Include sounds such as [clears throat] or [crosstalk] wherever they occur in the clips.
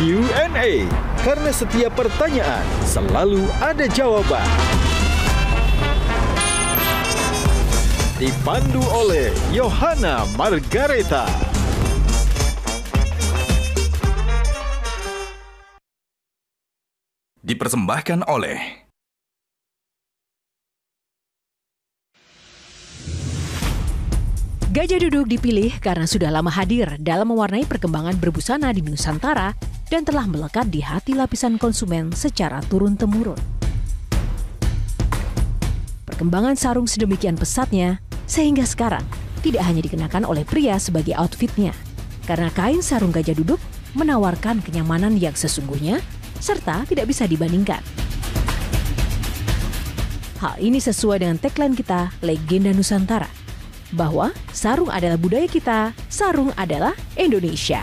Q&A karena setiap pertanyaan selalu ada jawaban. Dipandu oleh Yohana Margareta. Dipersembahkan oleh Gajah Duduk dipilih karena sudah lama hadir dalam mewarnai perkembangan berbusana di Nusantara dan telah melekat di hati lapisan konsumen secara turun-temurun. Perkembangan sarung sedemikian pesatnya, sehingga sekarang tidak hanya dikenakan oleh pria sebagai outfitnya, karena kain sarung gajah duduk menawarkan kenyamanan yang sesungguhnya serta tidak bisa dibandingkan. Hal ini sesuai dengan tagline kita, Legenda Nusantara, bahwa sarung adalah budaya kita, sarung adalah Indonesia.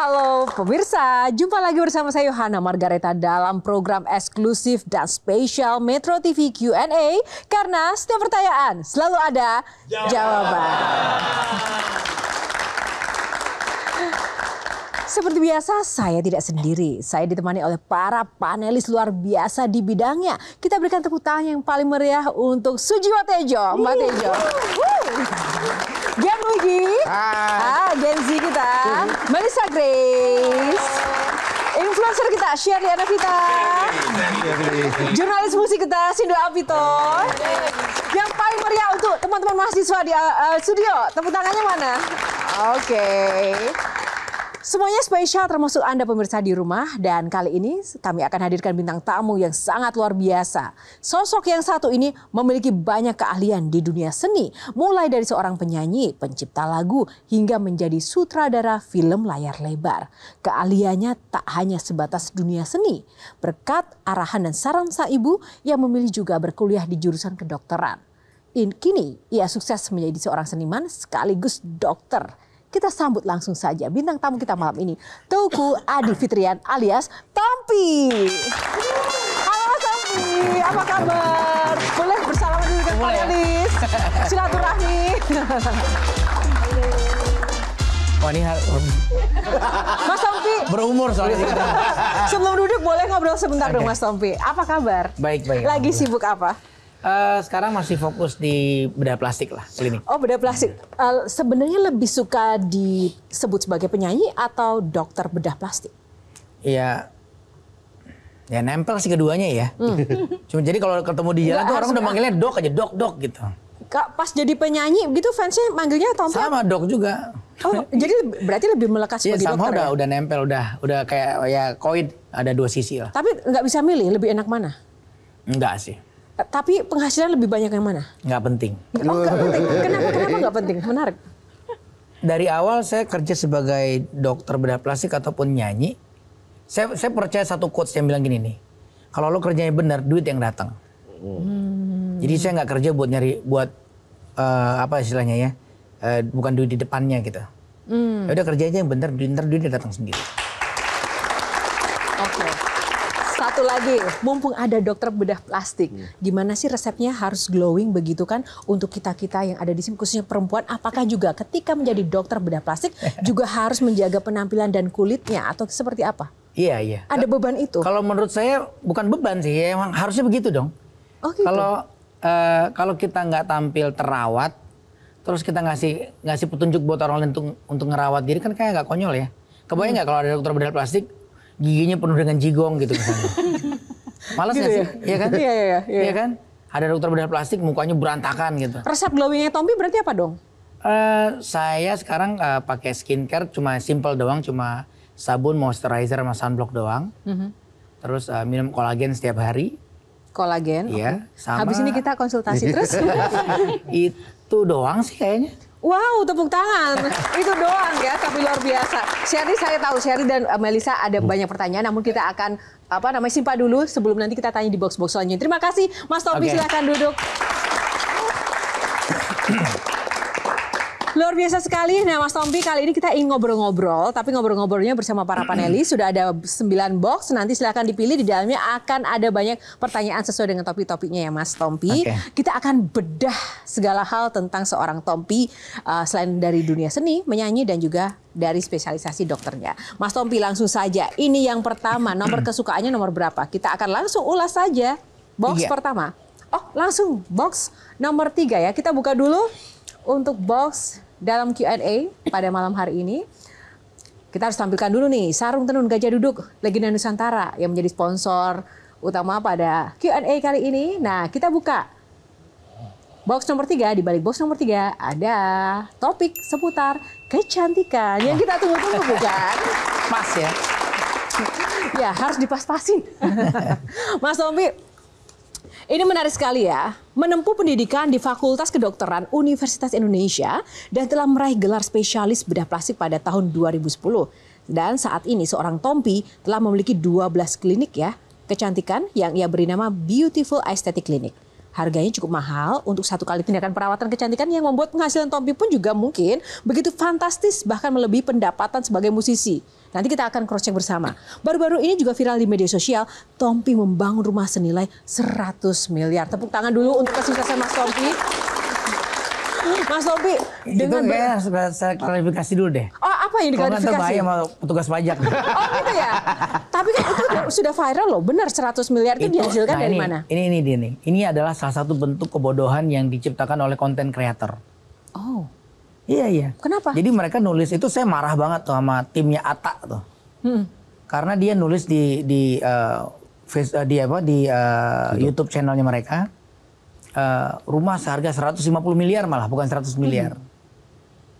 Halo pemirsa, jumpa lagi bersama saya Yohana Margareta dalam program eksklusif dan spesial Metro TV Q&A karena setiap pertanyaan selalu ada jawaban. jawaban. Seperti biasa, saya tidak sendiri. Saya ditemani oleh para panelis luar biasa di bidangnya. Kita berikan tepuk tangan yang paling meriah untuk Sujiwo Tejo, Mbak Tejo. Gen Wigi, ah, Gen Z kita, Melissa Grace, influencer kita, Sherry Anavita. jurnalis musik kita, Sindu Apito, yang paling meriah untuk teman-teman mahasiswa di uh, uh studio. Tepuk tangannya mana? Oke. Okay. Semuanya spesial termasuk Anda pemirsa di rumah dan kali ini kami akan hadirkan bintang tamu yang sangat luar biasa. Sosok yang satu ini memiliki banyak keahlian di dunia seni, mulai dari seorang penyanyi, pencipta lagu hingga menjadi sutradara film layar lebar. Keahliannya tak hanya sebatas dunia seni, berkat arahan dan saran sang ibu yang memilih juga berkuliah di jurusan kedokteran. In, kini ia sukses menjadi seorang seniman sekaligus dokter kita sambut langsung saja bintang tamu kita malam ini, Tuku Adi Fitrian alias Tompi. Halo Tompi, apa kabar? Boleh bersalaman dulu dengan panelis, silaturahmi. Wah oh, ini harus... Mas Tompi. Berumur soalnya. Sebelum duduk boleh ngobrol sebentar okay. dong Mas Tompi. Apa kabar? Baik, baik. Lagi sibuk apa? Uh, sekarang masih fokus di bedah plastik lah klinik. Oh bedah plastik. Uh, sebenarnya lebih suka disebut sebagai penyanyi atau dokter bedah plastik? Iya. Ya nempel sih keduanya ya. Hmm. [laughs] Cuma jadi kalau ketemu di jalan tuh orang udah manggilnya dok aja dok dok gitu. Kak, pas jadi penyanyi gitu fansnya manggilnya Tom Sama dok juga. Oh, [laughs] jadi berarti lebih melekat iya, sebagai sama dokter udah, ya? udah nempel, udah udah kayak ya koin ada dua sisi lah. Tapi nggak bisa milih, lebih enak mana? Enggak sih. Tapi penghasilan lebih banyak yang mana? Nggak penting. Oh, nggak penting. Kenapa kenapa nggak penting? Menarik. Dari awal saya kerja sebagai dokter bedah plastik ataupun nyanyi. Saya, saya percaya satu quotes yang bilang gini nih. Kalau lo kerjanya benar, duit yang datang. Hmm. Jadi saya nggak kerja buat nyari buat uh, apa istilahnya ya? Uh, bukan duit di depannya gitu. Hmm. Ya udah kerjanya yang benar, duit ntar duit datang sendiri. satu lagi, mumpung ada dokter bedah plastik, hmm. gimana sih resepnya harus glowing begitu kan untuk kita-kita yang ada di sini khususnya perempuan apakah juga ketika menjadi dokter bedah plastik [laughs] juga harus menjaga penampilan dan kulitnya atau seperti apa? Iya, iya. Ada beban itu? Kalau menurut saya bukan beban sih, ya, emang harusnya begitu dong. Oh, gitu. Kalau uh, kalau kita nggak tampil terawat, terus kita ngasih ngasih petunjuk buat orang lain untuk untuk ngerawat diri kan kayak nggak konyol ya. Kebayang hmm. nggak hmm. kalau ada dokter bedah plastik giginya penuh dengan jigong gitu misalnya. [laughs] Males gitu ya? Iya kan? Iya, iya, iya. Ya kan? Ada dokter bedah plastik mukanya berantakan gitu. Resep glowingnya Tompi berarti apa dong? Uh, saya sekarang uh, pakai skincare cuma simple doang, cuma sabun, moisturizer, sama sunblock doang. Mm -hmm. Terus uh, minum kolagen setiap hari. Kolagen. Iya. Okay. Sama... Habis ini kita konsultasi [laughs] terus. itu doang sih kayaknya. Wow, tepuk tangan. Itu doang ya, tapi luar biasa. Sherry saya tahu, Sherry dan eh, Melisa ada banyak pertanyaan, namun kita akan apa namanya simpan dulu sebelum nanti kita tanya di box-box selanjutnya. Terima kasih, Mas Topi okay. silakan duduk. [coughs] Luar biasa sekali. Nah, Mas Tompi, kali ini kita ingin ngobrol-ngobrol, tapi ngobrol-ngobrolnya bersama para panelis. Sudah ada 9 box, nanti silahkan dipilih. Di dalamnya akan ada banyak pertanyaan sesuai dengan topik-topiknya ya Mas Tompi. Okay. Kita akan bedah segala hal tentang seorang Tompi, uh, selain dari dunia seni, menyanyi, dan juga dari spesialisasi dokternya. Mas Tompi langsung saja, ini yang pertama, nomor kesukaannya nomor berapa? Kita akan langsung ulas saja box iya. pertama. Oh langsung box nomor tiga ya, kita buka dulu untuk box dalam Q&A pada malam hari ini. Kita harus tampilkan dulu nih sarung tenun gajah duduk legenda Nusantara yang menjadi sponsor utama pada Q&A kali ini. Nah, kita buka box nomor tiga. Di balik box nomor tiga ada topik seputar kecantikan yang kita tunggu-tunggu [laughs] bukan? Mas ya? ya harus dipas-pasin. [laughs] Mas Tompi, ini menarik sekali ya. Menempuh pendidikan di Fakultas Kedokteran Universitas Indonesia dan telah meraih gelar spesialis bedah plastik pada tahun 2010. Dan saat ini seorang Tompi telah memiliki 12 klinik ya kecantikan yang ia beri nama Beautiful Aesthetic Clinic. Harganya cukup mahal untuk satu kali tindakan perawatan kecantikan yang membuat penghasilan Tompi pun juga mungkin begitu fantastis bahkan melebihi pendapatan sebagai musisi. Nanti kita akan cross check bersama. Baru-baru ini juga viral di media sosial, Tompi membangun rumah senilai 100 miliar. Tepuk tangan dulu untuk kesuksesan Mas Tompi. Mas Tompi dengan itu kayak saya, saya klarifikasi dulu deh. Oh apa yang diklarifikasi? Kalau bahaya sama petugas pajak. [laughs] oh gitu ya. Tapi kan itu sudah viral loh. Benar 100 miliar itu, itu dihasilkan nah dari ini, mana? Ini ini ini. Ini adalah salah satu bentuk kebodohan yang diciptakan oleh konten kreator. Oh. Iya iya. Kenapa? Jadi mereka nulis itu saya marah banget tuh sama timnya Ata tuh. Hmm. Karena dia nulis di di uh, face, uh, di apa di uh, YouTube. YouTube channelnya mereka uh, rumah seharga 150 miliar malah bukan 100 hmm. miliar. Hmm.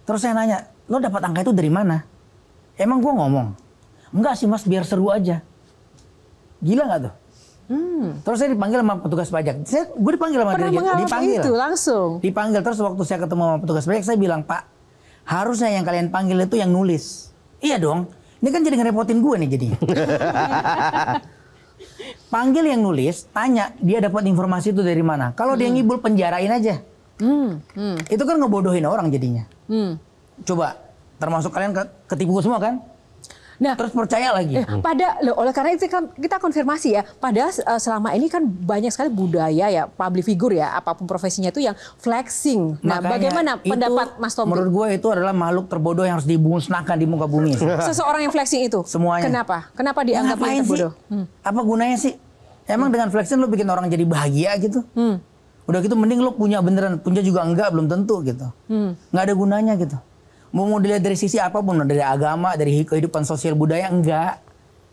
Terus saya nanya, "Lo dapat angka itu dari mana?" Emang gue ngomong. Enggak sih Mas, biar seru aja. Gila nggak tuh? Hmm. Terus saya dipanggil sama petugas pajak. Saya, gue dipanggil sama dirjen. dia. Dipanggil. itu langsung? Dipanggil. Terus waktu saya ketemu sama petugas pajak, saya bilang, Pak, harusnya yang kalian panggil itu yang nulis. Iya dong. Ini kan jadi ngerepotin gue nih jadi. [laughs] panggil yang nulis, tanya dia dapat informasi itu dari mana. Kalau hmm. dia ngibul penjarain aja. Hmm. Hmm. Itu kan ngebodohin orang jadinya. Hmm. Coba, termasuk kalian ketipu semua kan? Nah, terus percaya lagi. Eh, pada loh, oleh karena itu kan kita konfirmasi ya. Pada eh, selama ini kan banyak sekali budaya ya public figure ya apapun profesinya itu yang flexing. Nah, bagaimana itu, pendapat Mas Tompi? Menurut gue itu adalah makhluk terbodoh yang harus dimusnahkan di muka bumi. [laughs] Seseorang yang flexing itu. Semuanya. Kenapa? Kenapa dianggap nah, terbodoh? Sih? Hmm. Apa gunanya sih? Emang hmm. dengan flexing lo bikin orang jadi bahagia gitu? Hmm. Udah gitu mending lo punya beneran, punya juga enggak belum tentu gitu. Hmm. Nggak ada gunanya gitu mau mau dilihat dari sisi apa apapun dari agama dari kehidupan sosial budaya enggak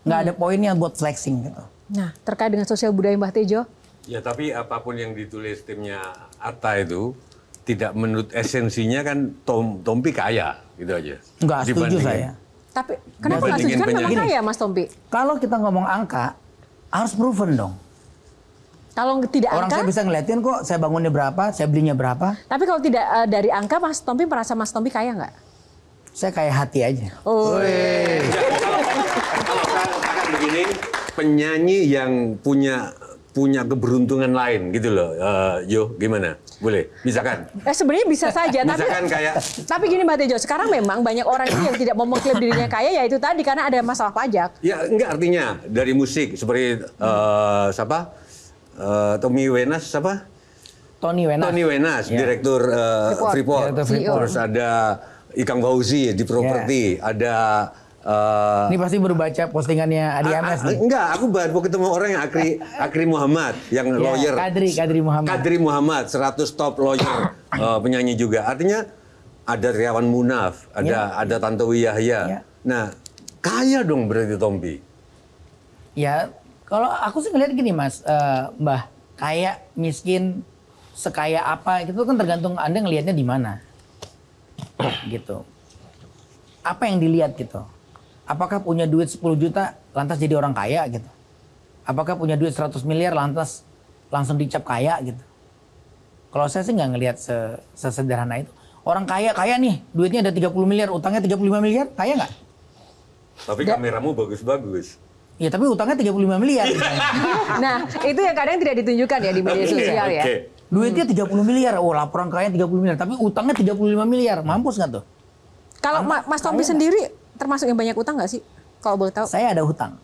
enggak hmm. ada poinnya buat flexing gitu nah terkait dengan sosial budaya Mbah Tejo ya tapi apapun yang ditulis timnya Atta itu tidak menurut esensinya kan Tom Tompi kaya gitu aja enggak setuju saya tapi kenapa enggak setuju kan memang kaya Mas Tompi kalau kita ngomong angka harus proven dong kalau tidak Orang angka, saya bisa ngeliatin kok saya bangunnya berapa, saya belinya berapa. Tapi kalau tidak uh, dari angka, Mas Tompi merasa Mas Tompi kaya nggak? Saya kayak hati aja. Oh. begini, penyanyi yang punya punya keberuntungan lain gitu loh. Uh, eh, Yo, gimana? Boleh? misalkan. Eh, sebenarnya bisa saja, tapi kan kayak Tapi gini Mbak Tejo, sekarang memang banyak orang yang tidak mau mengklaim dirinya kaya ya itu tadi karena ada masalah pajak. Ya, enggak artinya dari musik seperti uh, siapa? Uh, Tommy Wenas siapa? Tony Wenas. Tony Wenas, yeah. direktur uh, Freeport. Direktur Freeport. Terus ada Ikang Fauzi di properti, yeah. ada Uh, ini pasti baru baca postingannya eh, Adi Anas nih. Enggak, aku baru ketemu orang yang Akri [laughs] Akri Muhammad yang yeah, lawyer. Kadri Kadri Muhammad. Kadri Muhammad 100 top lawyer uh, [coughs] penyanyi juga. Artinya ada Riawan Munaf, ada yeah. ada Tanto Wiyahya. Yeah. Nah, kaya dong berarti Tompi. Ya, kalau aku sih ngeliat gini Mas, uh, Mbah, kaya miskin sekaya apa itu kan tergantung Anda ngelihatnya di mana [clears throat] gitu. Apa yang dilihat gitu? Apakah punya duit 10 juta lantas jadi orang kaya gitu? Apakah punya duit 100 miliar lantas langsung dicap kaya gitu? Kalau saya sih nggak ngelihat sesederhana itu. Orang kaya kaya nih, duitnya ada 30 miliar, utangnya 35 miliar, kaya nggak? Tapi gak. kameramu bagus-bagus. Ya tapi utangnya 35 miliar. [laughs] nah, itu yang kadang tidak ditunjukkan ya di media iya, sosial ya. Okay. Duitnya tiga puluh miliar. Oh, laporan kaya puluh miliar, tapi utangnya tiga puluh lima miliar. Mampus nggak tuh? Kalau Ma Mas Tompi sendiri termasuk yang banyak utang nggak sih? Kalau boleh tahu. Saya ada hutang.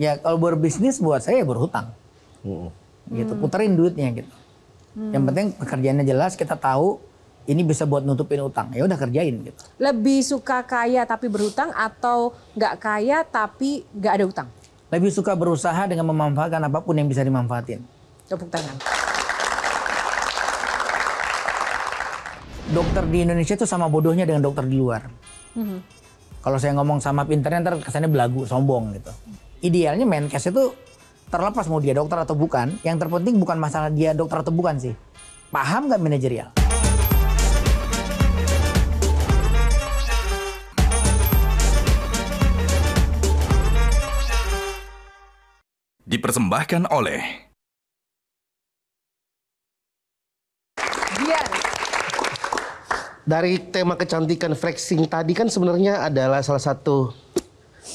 Ya kalau berbisnis buat saya ya berhutang. Hmm. Gitu, puterin duitnya gitu. Hmm. Yang penting pekerjaannya jelas, kita tahu ini bisa buat nutupin utang. Ya udah kerjain gitu. Lebih suka kaya tapi berhutang atau nggak kaya tapi nggak ada utang? Lebih suka berusaha dengan memanfaatkan apapun yang bisa dimanfaatin. Tepuk tangan. dokter di Indonesia itu sama bodohnya dengan dokter di luar. Mm-hmm. Kalau saya ngomong sama pinternya ntar kesannya belagu, sombong gitu. Idealnya Menkes itu terlepas mau dia dokter atau bukan, yang terpenting bukan masalah dia dokter atau bukan sih. Paham gak manajerial? Dipersembahkan oleh dari tema kecantikan flexing tadi kan sebenarnya adalah salah satu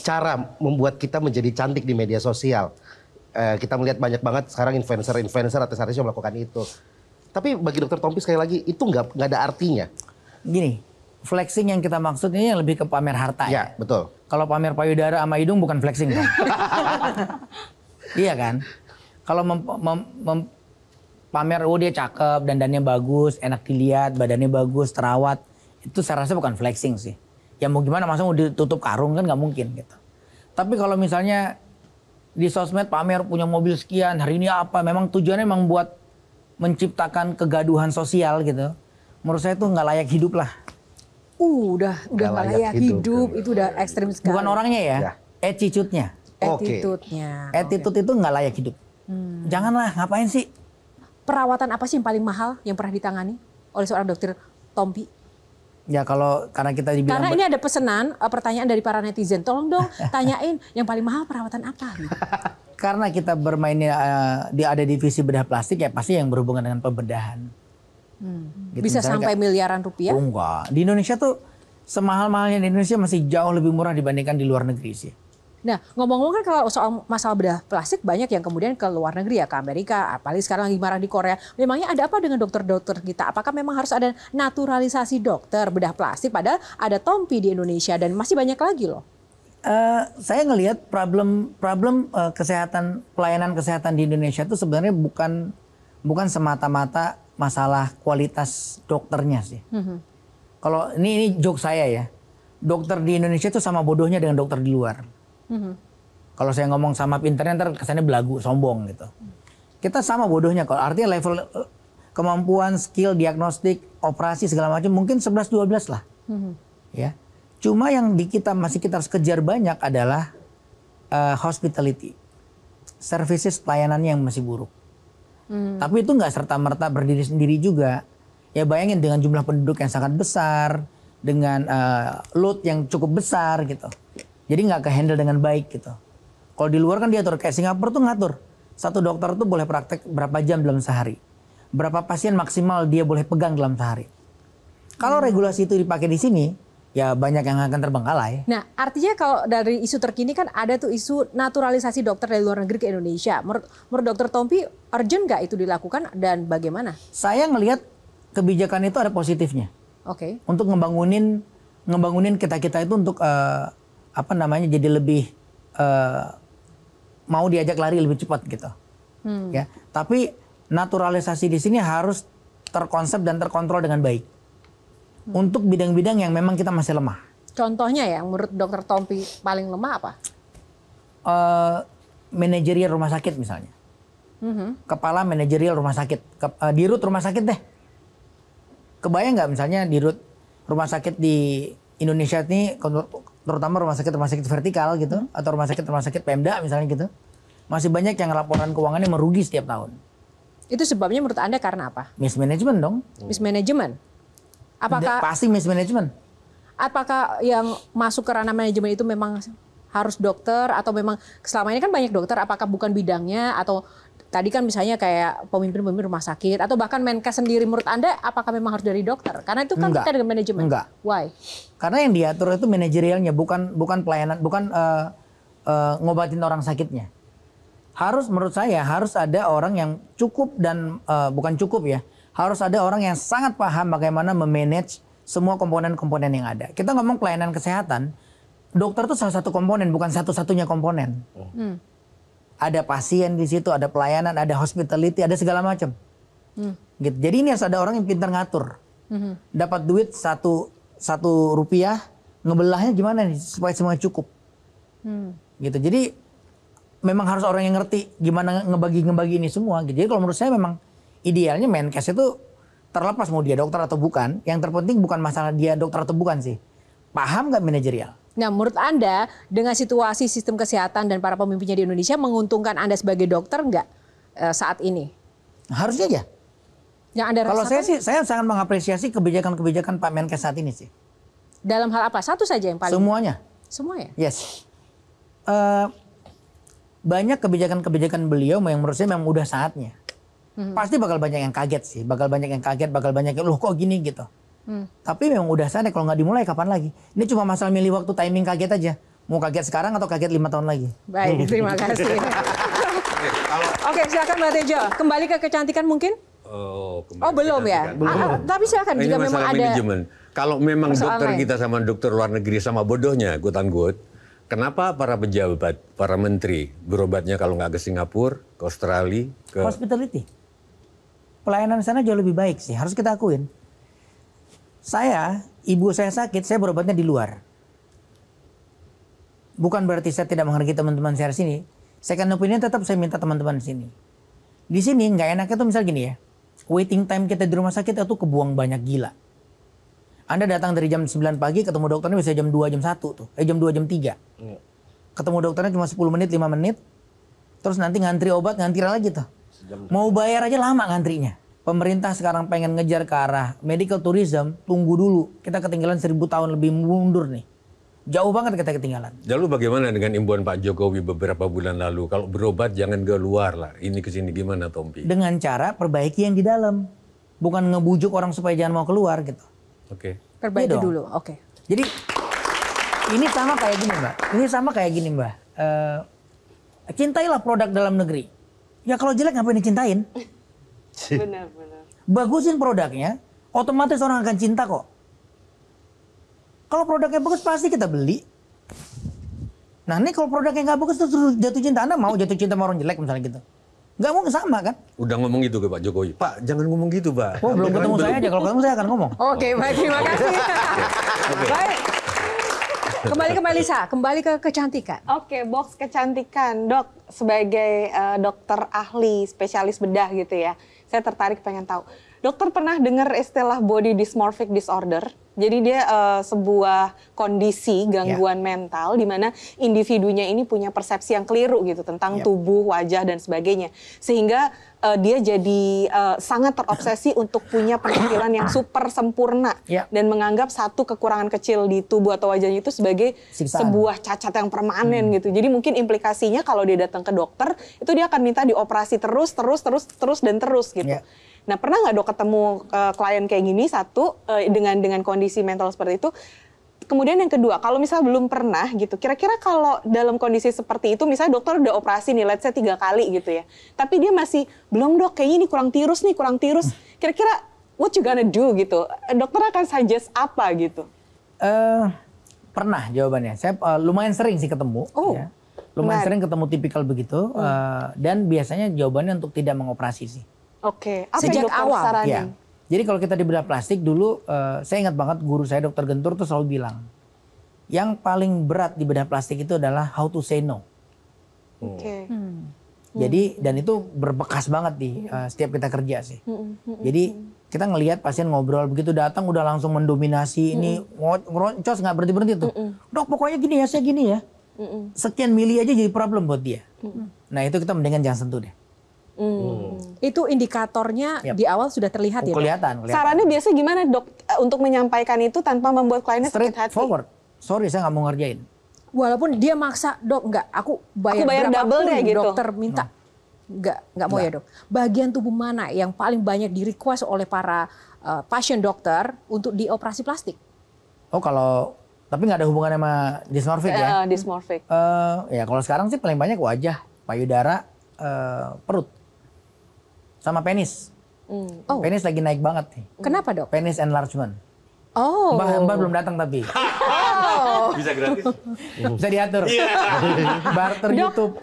cara membuat kita menjadi cantik di media sosial. Eh, kita melihat banyak banget sekarang influencer-influencer atau artis yang melakukan itu. Tapi bagi dokter Tompi sekali lagi itu nggak nggak ada artinya. Gini, flexing yang kita maksud ini yang lebih ke pamer harta ya. ya? betul. Kalau pamer payudara sama hidung bukan flexing kan? [laughs] iya kan? Kalau mem, mem, mem, pamer oh dia cakep dandannya bagus enak dilihat badannya bagus terawat itu saya rasa bukan flexing sih ya mau gimana masa mau ditutup karung kan nggak mungkin gitu tapi kalau misalnya di sosmed pamer punya mobil sekian hari ini apa memang tujuannya memang buat menciptakan kegaduhan sosial gitu menurut saya itu nggak layak hidup lah uh, udah udah nggak layak, layak hidup, hidup itu udah ekstrim sekali bukan orangnya ya, ya. attitude-nya attitude-nya attitude, attitude okay. itu nggak layak hidup hmm. janganlah ngapain sih perawatan apa sih yang paling mahal yang pernah ditangani oleh seorang dokter Tompi? Ya kalau karena kita dibilang karena ini ada pesanan eh, pertanyaan dari para netizen, tolong dong [laughs] tanyain yang paling mahal perawatan apa? Gitu. [laughs] karena kita bermainnya uh, eh, di ada divisi bedah plastik ya pasti yang berhubungan dengan pembedahan. Hmm. Gitu, Bisa sampai kayak, miliaran rupiah? Oh enggak. Di Indonesia tuh semahal-mahalnya di Indonesia masih jauh lebih murah dibandingkan di luar negeri sih. Nah, ngomong-ngomong kan kalau soal masalah bedah plastik banyak yang kemudian ke luar negeri ya, ke Amerika, apalagi sekarang lagi marah di Korea. Memangnya ada apa dengan dokter-dokter kita? Apakah memang harus ada naturalisasi dokter bedah plastik? Padahal ada Tompi di Indonesia dan masih banyak lagi loh. Uh, saya ngelihat problem problem uh, kesehatan pelayanan kesehatan di Indonesia itu sebenarnya bukan bukan semata-mata masalah kualitas dokternya sih. Mm-hmm. Kalau ini ini joke saya ya, dokter di Indonesia itu sama bodohnya dengan dokter di luar. Mm-hmm. Kalau saya ngomong sama pinternya ntar kesannya belagu, sombong gitu. Kita sama bodohnya kalau artinya level eh, kemampuan, skill, diagnostik, operasi segala macam mungkin 11 12 lah. Hmm. Ya. Cuma yang di kita masih kita harus kejar banyak adalah uh, hospitality. Services pelayanannya yang masih buruk. Hmm. Tapi itu nggak serta-merta berdiri sendiri juga. Ya bayangin dengan jumlah penduduk yang sangat besar, dengan uh, load yang cukup besar gitu. Jadi nggak kehandle dengan baik gitu. Kalau di luar kan diatur kayak Singapura tuh ngatur. Satu dokter tuh boleh praktek berapa jam dalam sehari. Berapa pasien maksimal dia boleh pegang dalam sehari. Kalau hmm. regulasi itu dipakai di sini, ya banyak yang akan terbengkalai. Nah, artinya kalau dari isu terkini kan ada tuh isu naturalisasi dokter dari luar negeri ke Indonesia. Menurut, menurut dokter Tompi, urgent nggak itu dilakukan dan bagaimana? Saya ngelihat kebijakan itu ada positifnya. Oke. Okay. Untuk ngebangunin ngebangunin kita kita itu untuk uh, apa namanya jadi lebih uh, mau diajak lari lebih cepat gitu. Hmm. Ya, tapi naturalisasi di sini harus terkonsep dan terkontrol dengan baik. Hmm. Untuk bidang-bidang yang memang kita masih lemah. Contohnya ya, menurut Dokter Tompi paling lemah apa? Uh, manajerial rumah sakit misalnya. hmm Kepala manajerial rumah sakit, Ke, uh, eh, dirut rumah sakit deh. Kebayang nggak misalnya dirut rumah sakit di Indonesia ini terutama rumah sakit rumah sakit vertikal gitu hmm. atau rumah sakit rumah sakit Pemda misalnya gitu masih banyak yang laporan keuangannya merugi setiap tahun. Itu sebabnya menurut Anda karena apa? Mismanagement dong. Mismanagement. Apakah pasti mismanagement? Apakah yang masuk ke ranah manajemen itu memang harus dokter atau memang selama ini kan banyak dokter apakah bukan bidangnya atau tadi kan misalnya kayak pemimpin-pemimpin rumah sakit atau bahkan Menkes sendiri menurut Anda apakah memang harus dari dokter? Karena itu kan kita dengan manajemen. Enggak. Why? Karena yang diatur itu manajerialnya bukan bukan pelayanan bukan uh, uh, ngobatin orang sakitnya. Harus menurut saya harus ada orang yang cukup dan uh, bukan cukup ya. Harus ada orang yang sangat paham bagaimana memanage semua komponen-komponen yang ada. Kita ngomong pelayanan kesehatan, dokter itu salah satu komponen bukan satu-satunya komponen. Oh. Hmm ada pasien di situ, ada pelayanan, ada hospitality, ada segala macam. Hmm. Gitu. Jadi ini harus ada orang yang pintar ngatur. Hmm. Dapat duit satu satu rupiah, ngebelahnya gimana nih supaya semuanya cukup. Hmm. Gitu. Jadi memang harus orang yang ngerti gimana ngebagi-ngebagi ini semua. Gitu. Jadi kalau menurut saya memang idealnya menkes itu terlepas mau dia dokter atau bukan, yang terpenting bukan masalah dia dokter atau bukan sih. Paham gak manajerial? Nah, menurut Anda dengan situasi sistem kesehatan dan para pemimpinnya di Indonesia menguntungkan Anda sebagai dokter enggak e, eh, saat ini? Harusnya ya. Yang Anda Kalau saya sih saya sangat mengapresiasi kebijakan-kebijakan Pak Menkes saat ini sih. Dalam hal apa? Satu saja yang paling Semuanya. Semuanya. Yes. Uh, banyak kebijakan-kebijakan beliau yang menurut saya memang udah saatnya. hmm. Pasti bakal banyak yang kaget sih, bakal banyak yang kaget, bakal banyak yang loh kok gini gitu. Hmm. Tapi memang udah sana kalau nggak dimulai kapan lagi. Ini cuma masalah milih waktu timing kaget aja. Mau kaget sekarang atau kaget lima tahun lagi? Baik, gitu. terima kasih. [laughs] Oke, silakan Mbak Tejo. Kembali ke kecantikan mungkin? Oh, oh belum ya. Ah, ah, belum. Ah, tapi silakan juga memang ada. Manajemen. Kalau memang dokter kita sama dokter luar negeri sama bodohnya, gutan tanggut. Kenapa para pejabat, para menteri berobatnya kalau nggak ke Singapura, ke Australia, ke hospitality? Pelayanan sana jauh lebih baik sih, harus kita akuin. Saya, ibu saya sakit, saya berobatnya di luar. Bukan berarti saya tidak menghargai teman-teman saya di sini. Saya kan opinion tetap saya minta teman-teman di sini. Di sini nggak enaknya tuh misal gini ya. Waiting time kita di rumah sakit itu kebuang banyak gila. Anda datang dari jam 9 pagi ketemu dokternya bisa jam 2 jam 1 tuh. Eh jam 2 jam 3. Iya. Ketemu dokternya cuma 10 menit 5 menit. Terus nanti ngantri obat ngantri lagi tuh. Mau bayar aja lama ngantrinya pemerintah sekarang pengen ngejar ke arah medical tourism, tunggu dulu. Kita ketinggalan seribu tahun lebih mundur nih. Jauh banget kita ketinggalan. Lalu bagaimana dengan imbuan Pak Jokowi beberapa bulan lalu? Kalau berobat jangan ke luar lah. Ini ke sini gimana Tompi? Dengan cara perbaiki yang di dalam. Bukan ngebujuk orang supaya jangan mau keluar gitu. Oke. Okay. Perbaiki ya dulu, oke. Okay. Jadi ini sama kayak gini Mbak. Ini sama kayak gini Mbak. Uh, cintailah produk dalam negeri. Ya kalau jelek ngapain dicintain? Benar, benar. Bagusin produknya, otomatis orang akan cinta kok. Kalau produknya bagus pasti kita beli. Nah ini kalau produknya nggak bagus terus jatuh cinta. Anda mau jatuh cinta sama orang jelek misalnya gitu. Nggak mau sama kan? Udah ngomong gitu ke Pak Jokowi. Pak, jangan ngomong gitu, Pak. Oh, belum ketemu saya aja. Kalau ketemu saya akan ngomong. Oke, okay, baik. Terima kasih. Baik. Kembali ke Melisa, kembali ke kecantikan. Oke, okay, box kecantikan. Dok, sebagai uh, dokter ahli, spesialis bedah gitu ya saya tertarik pengen tahu Dokter pernah dengar istilah body dysmorphic disorder? Jadi dia uh, sebuah kondisi ya. gangguan yeah. mental di mana individunya ini punya persepsi yang keliru gitu tentang yeah. tubuh, wajah dan sebagainya. Sehingga uh, dia jadi uh, sangat terobsesi [clears throat] untuk punya penampilan yang super sempurna yeah. dan menganggap satu kekurangan kecil di tubuh atau wajahnya itu sebagai Sipan. sebuah cacat yang permanen hmm. gitu. Jadi mungkin implikasinya kalau dia datang ke dokter itu dia akan minta dioperasi terus terus terus terus dan terus gitu. Yeah. Nah pernah nggak dok ketemu uh, klien kayak gini satu uh, dengan dengan kondisi mental seperti itu? Kemudian yang kedua, kalau misalnya belum pernah gitu, kira-kira kalau dalam kondisi seperti itu, misalnya dokter udah operasi nih, let's say tiga kali gitu ya, tapi dia masih belum dok, kayaknya ini kurang tirus nih, kurang tirus. Hmm. Kira-kira what you gonna do gitu? Dokter akan suggest apa gitu? Uh, pernah jawabannya. Saya uh, lumayan sering sih ketemu. Oh. Ya. Lumayan benar. sering ketemu tipikal begitu hmm. uh, dan biasanya jawabannya untuk tidak mengoperasi sih. Oke, okay. sejak awal ya. Jadi kalau kita di bedah plastik dulu uh, saya ingat banget guru saya dokter Gentur tuh selalu bilang yang paling berat di bedah plastik itu adalah how to say no. Oke. Okay. Hmm. hmm. Jadi dan itu berbekas banget di uh, setiap kita kerja sih. Hmm, hmm, jadi kita ngelihat pasien ngobrol begitu datang udah langsung mendominasi ini ngoncos nggak berhenti berhenti tuh. Dok pokoknya gini ya saya gini ya. Sekian mili aja jadi problem buat dia. Nah itu kita mendingan jangan sentuh deh. Hmm. Itu indikatornya yep. di awal sudah terlihat ya. Kelihatan, kelihatan. Sarannya biasanya gimana dok eh, untuk menyampaikan itu tanpa membuat kliennya Straight sakit hati? forward. Sorry saya nggak mau ngerjain. Walaupun dia maksa dok nggak, aku bayar, aku bayar double pun gitu. dokter minta. No. Hmm. Nggak, nggak mau ya, nggak. ya dok. Bagian tubuh mana yang paling banyak di request oleh para uh, pasien dokter untuk dioperasi plastik? Oh kalau tapi nggak ada hubungan sama dysmorphic ya? Uh, eh, dysmorphic. Uh, ya kalau sekarang sih paling banyak wajah, payudara, uh, perut sama penis. Mm. Oh. Penis lagi naik banget nih. Kenapa dok? Penis enlargement. Oh. Mbak belum datang tapi. [laughs] Oh. Bisa gratis. [laughs] Bisa diatur. Yeah. [laughs] Barter Dok, YouTube.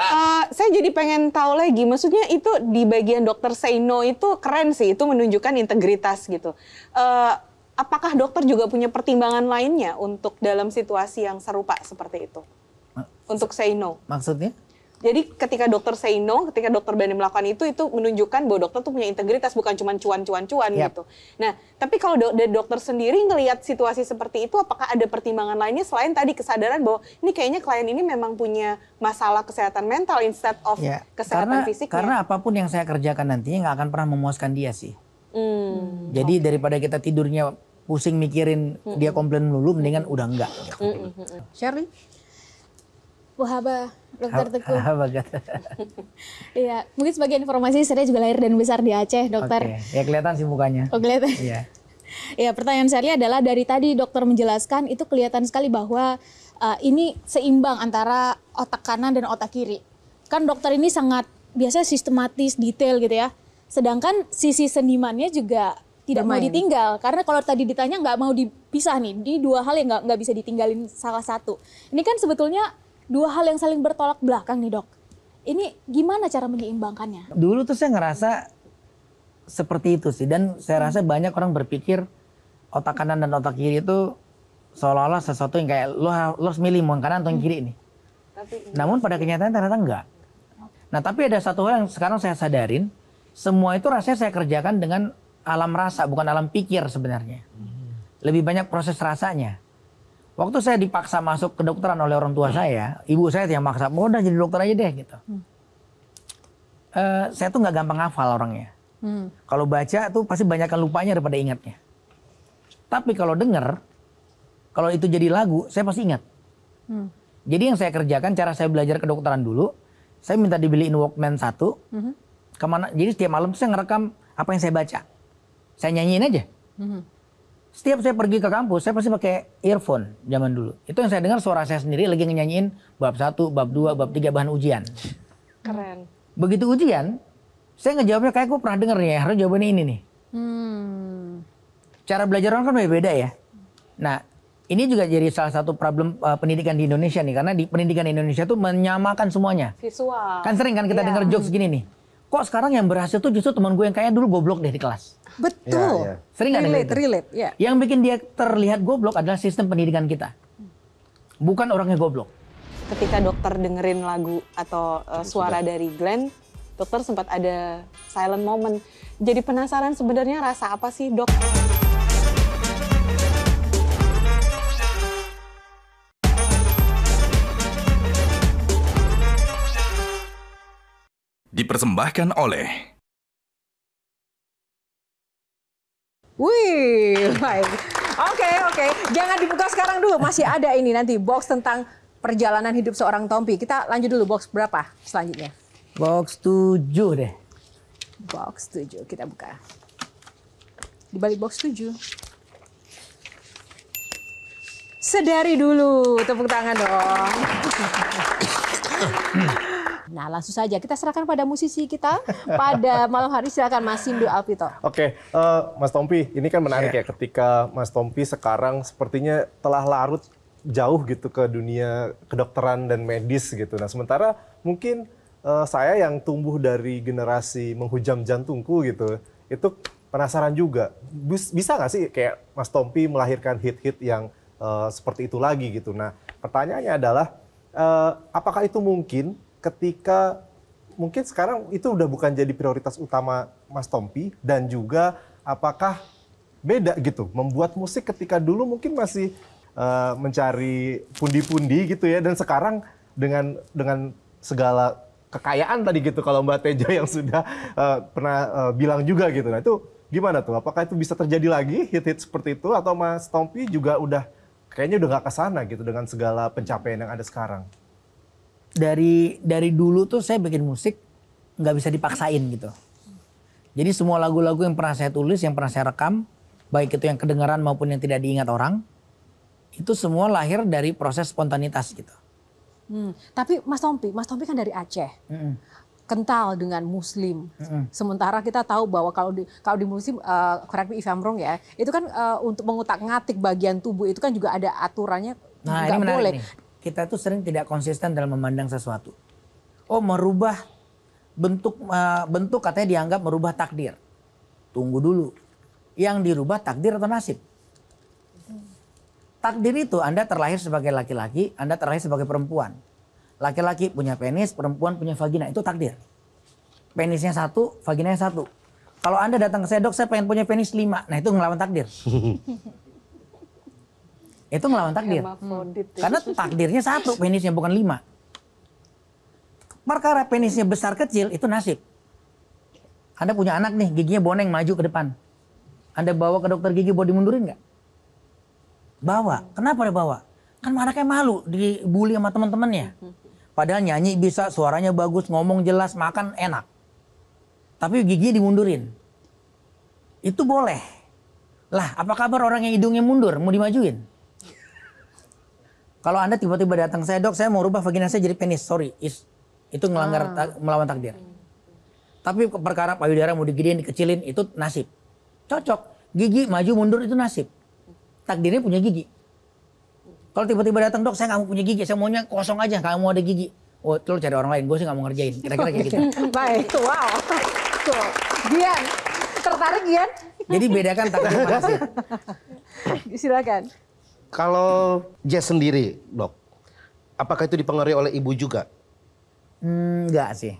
Uh, saya jadi pengen tahu lagi. Maksudnya itu di bagian dokter say itu keren sih. Itu menunjukkan integritas gitu. Uh, apakah dokter juga punya pertimbangan lainnya untuk dalam situasi yang serupa seperti itu? Untuk say no. Maksudnya? Jadi ketika dokter say no, ketika dokter berani melakukan itu, itu menunjukkan bahwa dokter tuh punya integritas, bukan cuma cuan-cuan-cuan yep. gitu. Nah, tapi kalau do dokter sendiri ngelihat situasi seperti itu, apakah ada pertimbangan lainnya selain tadi kesadaran bahwa ini kayaknya klien ini memang punya masalah kesehatan mental instead of yeah. kesehatan fisik? Karena apapun yang saya kerjakan nantinya nggak akan pernah memuaskan dia sih. Hmm. Jadi okay. daripada kita tidurnya pusing mikirin mm -mm. dia hmm. komplain melulu, mendingan udah enggak. Mm -mm. Hmm, hmm. Shirley? Wahabah. Dokter Teguh. [laughs] Iya, mungkin sebagai informasi saya juga lahir dan besar di Aceh, Dokter. Okay. Ya kelihatan sih mukanya. Oh, kelihatan. Iya. [laughs] ya, pertanyaan saya adalah dari tadi dokter menjelaskan itu kelihatan sekali bahwa uh, ini seimbang antara otak kanan dan otak kiri. Kan dokter ini sangat biasanya sistematis, detail gitu ya. Sedangkan sisi senimannya juga tidak Demain. mau ditinggal karena kalau tadi ditanya nggak mau dipisah nih di dua hal yang nggak nggak bisa ditinggalin salah satu ini kan sebetulnya dua hal yang saling bertolak belakang nih dok. Ini gimana cara menyeimbangkannya? Dulu tuh saya ngerasa seperti itu sih dan saya rasa hmm. banyak orang berpikir otak kanan dan otak kiri itu seolah-olah sesuatu yang kayak lo, harus milih mau yang kanan atau yang hmm. kiri ini. Tapi, Namun pada kenyataan ternyata enggak. Nah tapi ada satu hal yang sekarang saya sadarin, semua itu rasanya saya kerjakan dengan alam rasa bukan alam pikir sebenarnya. Hmm. Lebih banyak proses rasanya. Waktu saya dipaksa masuk kedokteran oleh orang tua saya, ibu saya yang maksa, mau udah jadi dokter aja deh gitu. Hmm. Uh, saya tuh nggak gampang hafal orangnya. Hmm. Kalau baca tuh pasti banyakkan lupanya daripada ingatnya. Tapi kalau denger, kalau itu jadi lagu, saya pasti ingat. Hmm. Jadi yang saya kerjakan, cara saya belajar kedokteran dulu, saya minta dibeliin Walkman satu. Hmm. Kemana? Jadi setiap malam tuh saya ngerekam apa yang saya baca, saya nyanyiin aja. Hmm. Setiap saya pergi ke kampus, saya pasti pakai earphone zaman dulu. Itu yang saya dengar suara saya sendiri lagi nyanyiin bab satu, bab dua, bab tiga bahan ujian. Keren. Begitu ujian, saya ngejawabnya kayak gue pernah denger nih ya, harus jawabannya ini nih. Hmm. Cara belajar orang kan beda-beda ya. Nah, ini juga jadi salah satu problem uh, pendidikan di Indonesia nih karena di pendidikan Indonesia tuh menyamakan semuanya. Visual. Kan sering kan kita yeah. dengar jokes gini nih kok sekarang yang berhasil tuh justru teman gue yang kayak dulu goblok deh di kelas. Betul. Ya, ya. Sering relate, ada gitu? relate. Ya. Yang bikin dia terlihat goblok adalah sistem pendidikan kita. Bukan orangnya goblok. Ketika dokter dengerin lagu atau uh, suara Sudah. dari Glenn, dokter sempat ada silent moment. Jadi penasaran sebenarnya rasa apa sih dok? dipersembahkan oleh Wih, baik. Oke, okay, oke. Okay. Jangan dibuka sekarang dulu. Masih ada ini nanti box tentang perjalanan hidup seorang Tompi. Kita lanjut dulu box berapa selanjutnya? Box 7 deh. Box 7 kita buka. Di balik box 7. Sedari dulu, tepuk tangan dong. [coughs] Nah, langsung saja kita serahkan pada musisi kita pada malam hari silakan Mas Sindu Alpito. Oke, okay. uh, eh, Mas Tompi, ini kan menarik yeah. ya iya. ketika Mas Tompi sekarang sepertinya telah larut jauh gitu ke dunia kedokteran dan medis gitu. Nah, sementara mungkin uh, saya yang tumbuh dari generasi menghujam jantungku gitu, itu penasaran juga. Bisa nggak sih kayak Mas Tompi melahirkan hit-hit yang uh, seperti itu lagi gitu. Nah, pertanyaannya adalah uh, apakah itu mungkin ketika mungkin sekarang itu udah bukan jadi prioritas utama Mas Tompi dan juga apakah beda gitu membuat musik ketika dulu mungkin masih uh, mencari pundi-pundi gitu ya dan sekarang dengan dengan segala kekayaan tadi gitu kalau Mbak Teja [laughs] yang sudah uh, pernah uh, bilang juga gitu nah itu gimana tuh apakah itu bisa terjadi lagi hit-hit seperti itu atau Mas Tompi juga udah kayaknya udah nggak kesana gitu dengan segala pencapaian yang ada sekarang dari dari dulu tuh saya bikin musik nggak bisa dipaksain gitu. Jadi semua lagu-lagu yang pernah saya tulis, yang pernah saya rekam, baik itu yang kedengaran maupun yang tidak diingat orang, itu semua lahir dari proses spontanitas gitu. Hmm, tapi Mas Tompi, Mas Tompi kan dari Aceh. Mm hmm kental dengan Muslim. Mm-hmm. Sementara kita tahu bahwa kalau di kalau di Muslim, uh, correct me if I'm wrong ya, itu kan uh, untuk mengutak ngatik bagian tubuh itu kan juga ada aturannya nah, boleh. Ini kita tuh sering tidak konsisten dalam memandang sesuatu. Oh merubah bentuk eh, bentuk katanya dianggap merubah takdir. Tunggu dulu. Yang dirubah takdir atau nasib? Takdir itu Anda terlahir sebagai laki-laki, Anda terlahir sebagai perempuan. Laki-laki punya penis, perempuan punya vagina. Itu takdir. Penisnya satu, vaginanya satu. Kalau Anda datang ke saya, dok saya pengen punya penis lima. Nah itu ngelawan takdir. [laughs] Itu ngelawan takdir. Hmm. Karena takdirnya satu, penisnya bukan lima. Perkara penisnya besar kecil itu nasib. Anda punya anak nih, giginya boneng maju ke depan. Anda bawa ke dokter gigi buat dimundurin nggak? Bawa. Kenapa dia bawa? Kan anaknya malu dibully sama teman-temannya. Padahal nyanyi bisa, suaranya bagus, ngomong jelas, makan enak. Tapi gigi dimundurin. Itu boleh. Lah, apa kabar orang yang hidungnya mundur, mau dimajuin? Kalau Anda tiba-tiba datang, saya dok, saya mau rubah vagina saya jadi penis, sorry, is, itu melanggar ah. ta melawan takdir. Tapi perkara payudara mau digedein, dikecilin, itu nasib. Cocok, gigi maju mundur itu nasib. Takdirnya punya gigi. Kalau tiba-tiba datang dok, saya nggak mau punya gigi, saya maunya kosong aja, nggak mau ada gigi. Oh, terus lo cari orang lain, gue sih nggak mau ngerjain. Kira-kira kayak gitu. [laughs] Baik, wow. Cool. Gian, tertarik Gian? Jadi bedakan takdir nasib. Silakan. Kalau Jess sendiri, dok, apakah itu dipengaruhi oleh ibu juga? Hmm, enggak sih.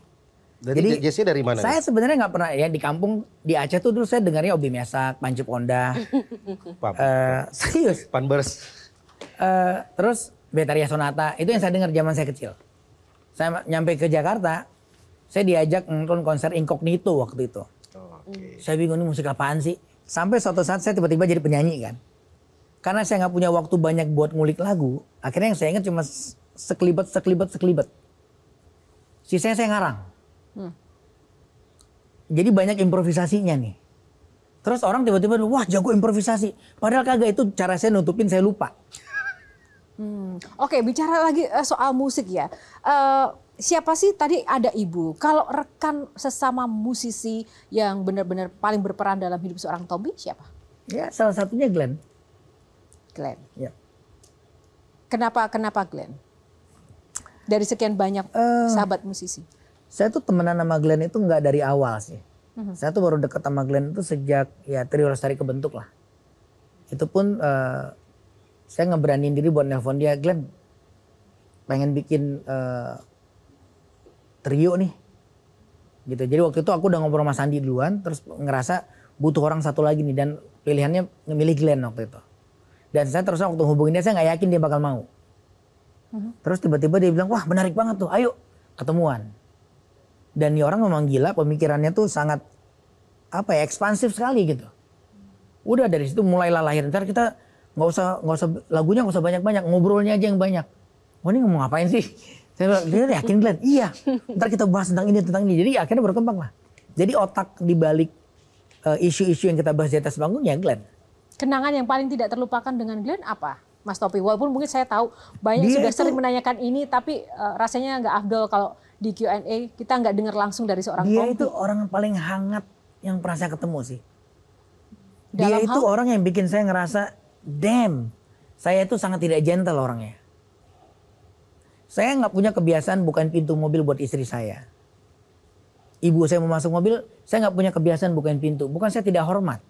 Dari Jadi Jessnya dari mana? Saya sebenarnya nggak pernah ya di kampung di Aceh tuh dulu saya dengarnya Obi Mesak, Pancu Ponda. uh, [laughs] eh, serius. Panbers. Uh, terus Betaria Sonata itu yang saya dengar zaman saya kecil. Saya nyampe ke Jakarta, saya diajak nonton konser Incognito waktu itu. Oh, okay. Saya bingung ini musik apaan sih? Sampai suatu saat saya tiba-tiba jadi penyanyi kan karena saya nggak punya waktu banyak buat ngulik lagu, akhirnya yang saya ingat cuma sekelibat, sekelibat, sekelibat. Sisanya saya ngarang. Hmm. Jadi banyak improvisasinya nih. Terus orang tiba-tiba, wah jago improvisasi. Padahal kagak itu cara saya nutupin, saya lupa. Hmm. Oke, okay, bicara lagi uh, soal musik ya. Uh, siapa sih tadi ada ibu? Kalau rekan sesama musisi yang benar-benar paling berperan dalam hidup seorang Tommy siapa? Ya, salah satunya Glenn. Glenn. Ya. Kenapa kenapa Glenn? Dari sekian banyak uh, sahabat musisi. Saya tuh temenan sama Glenn itu nggak dari awal sih. Uh mhm. -huh. Saya tuh baru deket sama Glenn itu sejak ya Trio Lestari kebentuk lah. Itu pun uh, saya ngeberaniin diri buat nelpon dia, Glenn pengen bikin uh, trio nih gitu. Jadi waktu itu aku udah ngobrol sama Sandi duluan, terus ngerasa butuh orang satu lagi nih dan pilihannya ngemilih Glenn waktu itu. Dan saya terus waktu dia saya nggak yakin dia bakal mau. Mhm. Terus tiba-tiba dia bilang, wah menarik banget tuh, ayo ketemuan. Dan ini orang memang gila, pemikirannya tuh sangat apa ya ekspansif sekali gitu. Udah dari situ mulailah lahir. Ntar kita nggak usah nggak usah lagunya nggak usah banyak-banyak, ngobrolnya aja yang banyak. Wah oh, ini ngomong ngapain sih? [laughs] Saya bilang, dia yakin Glenn? Iya. Ntar kita bahas tentang ini, tentang ini. Jadi akhirnya berkembang lah. Jadi otak dibalik isu eh, isu-isu yang kita bahas di atas panggung ya Glenn kenangan yang paling tidak terlupakan dengan Glenn apa? Mas Topi, walaupun mungkin saya tahu banyak dia sudah itu, sering menanyakan ini, tapi uh, rasanya nggak afdol kalau di Q&A kita nggak dengar langsung dari seorang Dia kompi. itu orang paling hangat yang pernah saya ketemu sih. Dalam dia hal... itu orang yang bikin saya ngerasa, damn, saya itu sangat tidak gentle orangnya. Saya nggak punya kebiasaan bukan pintu mobil buat istri saya. Ibu saya mau masuk mobil, saya nggak punya kebiasaan bukain pintu. Bukan saya tidak hormat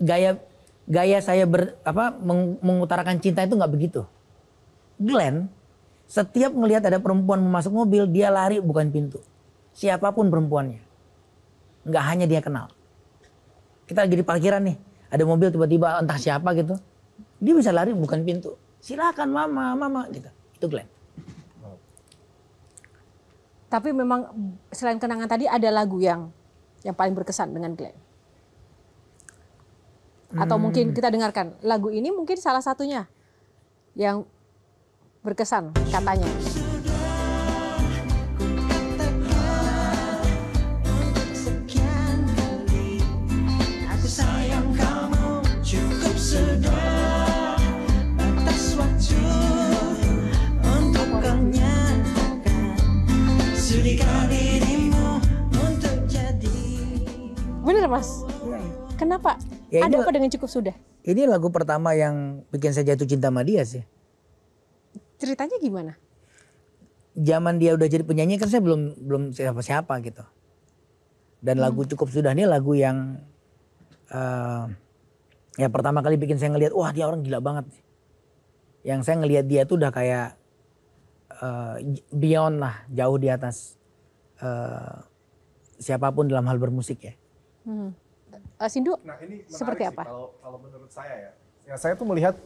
gaya gaya saya ber, apa meng, mengutarakan cinta itu nggak begitu. Glenn setiap melihat ada perempuan masuk mobil dia lari bukan pintu. Siapapun perempuannya. Nggak hanya dia kenal. Kita lagi di parkiran nih. Ada mobil tiba-tiba entah siapa gitu. Dia bisa lari bukan pintu. Silakan mama, mama gitu. Itu Glenn. Tapi memang selain kenangan tadi ada lagu yang yang paling berkesan dengan Glenn atau hmm. mungkin kita dengarkan lagu ini mungkin salah satunya yang berkesan katanya. Bener mas, iya. kenapa Ya Ada ini, apa dengan cukup sudah? Ini lagu pertama yang bikin saya jatuh cinta sama dia sih. Ceritanya gimana? Zaman dia udah jadi penyanyi kan saya belum belum siapa-siapa gitu. Dan hmm. lagu cukup sudah ini lagu yang uh, ya pertama kali bikin saya ngelihat wah dia orang gila banget. Yang saya ngelihat dia tuh udah kayak uh, beyond lah, jauh di atas uh, siapapun dalam hal bermusik ya. Hmm Uh, Sindu, nah, ini seperti apa? kalau, kalau menurut saya ya, ya saya tuh melihat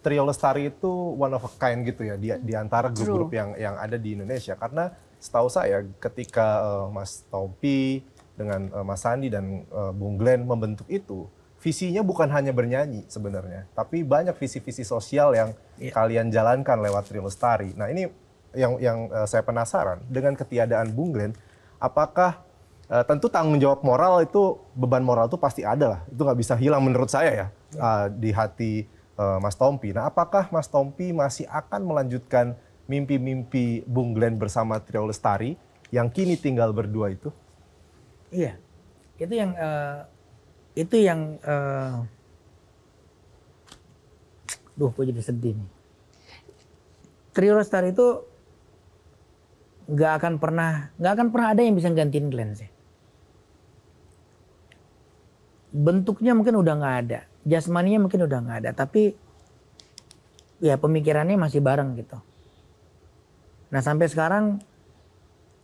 Trio Lestari itu one of a kind gitu ya di, di antara grup-grup yang yang ada di Indonesia karena setahu saya ketika uh, Mas Tompi dengan uh, Mas Sandi dan uh, Bung Glenn membentuk itu visinya bukan hanya bernyanyi sebenarnya tapi banyak visi-visi sosial yang yeah. kalian jalankan lewat Trio Lestari. Nah, ini yang yang uh, saya penasaran dengan ketiadaan Bung Glenn apakah uh, tentu tanggung jawab moral itu beban moral itu pasti ada lah. Itu nggak bisa hilang menurut saya ya, ya. Eh, di hati uh, Mas Tompi. Nah, apakah Mas Tompi masih akan melanjutkan mimpi-mimpi Bung Glenn bersama Trio Lestari yang kini tinggal berdua itu? Iya, itu yang uh, itu yang uh, duh gue jadi sedih nih Trio Lestari itu nggak akan pernah nggak akan pernah ada yang bisa gantiin Glenn sih bentuknya mungkin udah nggak ada, jasmaninya mungkin udah nggak ada, tapi ya pemikirannya masih bareng gitu. Nah sampai sekarang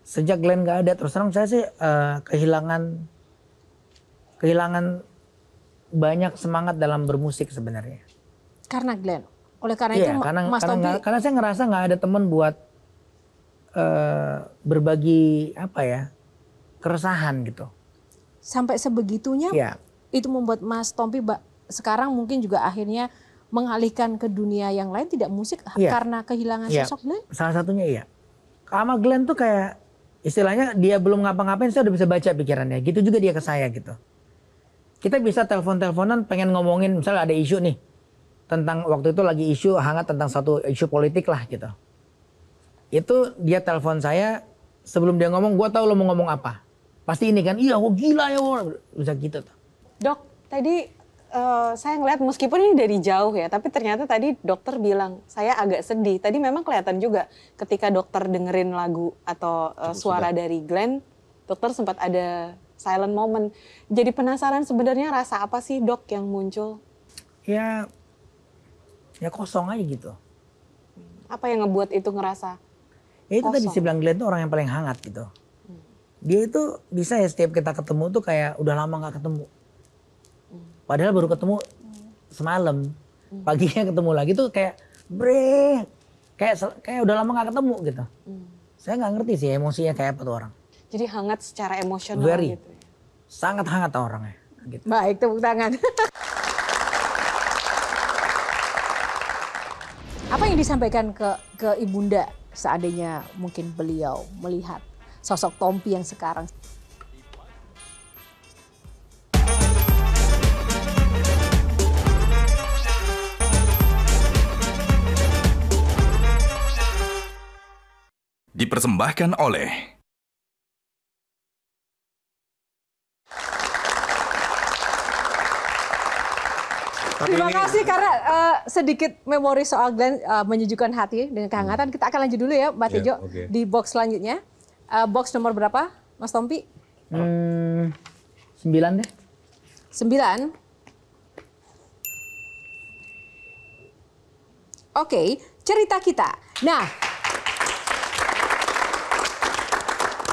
sejak Glenn nggak ada terus terang saya sih uh, kehilangan kehilangan banyak semangat dalam bermusik sebenarnya. Karena Glenn, oleh karena iya, itu karena, Mas karena, Tobi... karena saya ngerasa nggak ada teman buat uh, berbagi apa ya keresahan gitu. Sampai sebegitunya? Iya itu membuat Mas Tompi sekarang mungkin juga akhirnya mengalihkan ke dunia yang lain tidak musik yeah. karena kehilangan yeah. sosok Glenn? Salah satunya iya. Sama Glenn tuh kayak istilahnya dia belum ngapa-ngapain saya udah bisa baca pikirannya. Gitu juga dia ke saya gitu. Kita bisa telepon-teleponan pengen ngomongin misalnya ada isu nih tentang waktu itu lagi isu hangat tentang satu isu politik lah gitu. Itu dia telepon saya sebelum dia ngomong, gua tahu lo mau ngomong apa. Pasti ini kan, iya, gua oh, gila ya, oh. bisa gitu tuh. Dok, tadi uh, saya ngeliat meskipun ini dari jauh ya, tapi ternyata tadi dokter bilang saya agak sedih. Tadi memang kelihatan juga ketika dokter dengerin lagu atau uh, suara Sudah. dari Glenn, dokter sempat ada silent moment. Jadi penasaran sebenarnya rasa apa sih dok yang muncul? Ya, ya kosong aja gitu. Apa yang ngebuat itu ngerasa? Ya itu kosong. tadi si bilang Glenn tuh orang yang paling hangat gitu. Hmm. Dia itu bisa ya setiap kita ketemu tuh kayak udah lama nggak ketemu Padahal baru ketemu semalam. Paginya ketemu lagi tuh kayak bre kayak kayak udah lama gak ketemu gitu. Hmm. Saya nggak ngerti sih emosinya kayak apa tuh orang. Jadi hangat secara emosional Very. gitu. Ya? Sangat hangat orangnya. Gitu. Baik tepuk tangan. [laughs] apa yang disampaikan ke ke ibunda seandainya mungkin beliau melihat sosok Tompi yang sekarang dipersembahkan oleh Tapi Terima ini... kasih karena uh, sedikit memori soal Glenn uh, menyejukkan hati dengan kehangatan. Hmm. Kita akan lanjut dulu ya, Mbak yeah, Tejo, okay. di box selanjutnya. Uh, box nomor berapa, Mas Tompi? Hmm, sembilan deh. Sembilan? Oke, okay, cerita kita. Nah,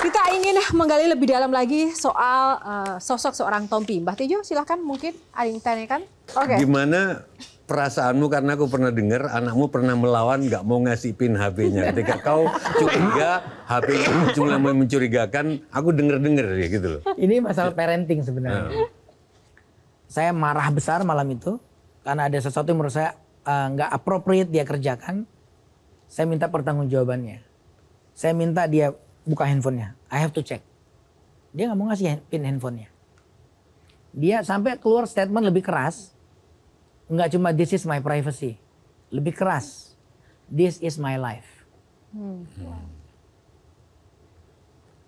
Kita ingin menggali lebih dalam lagi soal uh, sosok seorang Tompi. Mbak Tejo silahkan mungkin ada yang ditanyakan. Oke. Okay. Gimana perasaanmu karena aku pernah dengar anakmu pernah melawan nggak mau ngasih pin HP-nya ketika [laughs] kau curiga HP cuma mencurigakan aku denger dengar ya gitu loh ini masalah parenting sebenarnya hmm. saya marah besar malam itu karena ada sesuatu yang menurut saya eh, nggak uh, appropriate dia kerjakan saya minta pertanggungjawabannya saya minta dia buka handphonenya. I have to check. Dia nggak mau ngasih pin handphonenya. Dia sampai keluar statement lebih keras. Nggak cuma this is my privacy. Lebih keras. This is my life. Hmm.